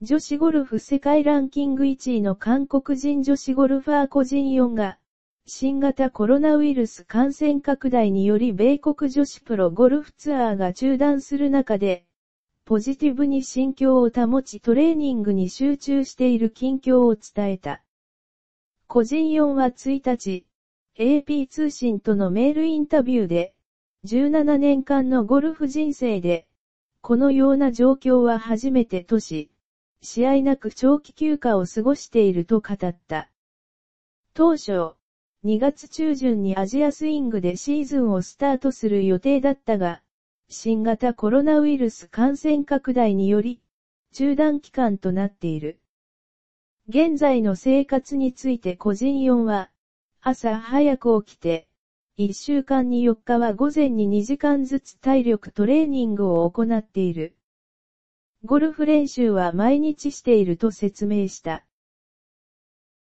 女子ゴルフ世界ランキング1位の韓国人女子ゴルファー個人4が、新型コロナウイルス感染拡大により米国女子プロゴルフツアーが中断する中で、ポジティブに心境を保ちトレーニングに集中している近況を伝えた。個人4は1日、AP 通信とのメールインタビューで、17年間のゴルフ人生で、このような状況は初めてとし、試合なく長期休暇を過ごしていると語った。当初、2月中旬にアジアスイングでシーズンをスタートする予定だったが、新型コロナウイルス感染拡大により、中断期間となっている。現在の生活について個人4は、朝早く起きて、1週間に4日は午前に2時間ずつ体力トレーニングを行っている。ゴルフ練習は毎日していると説明した。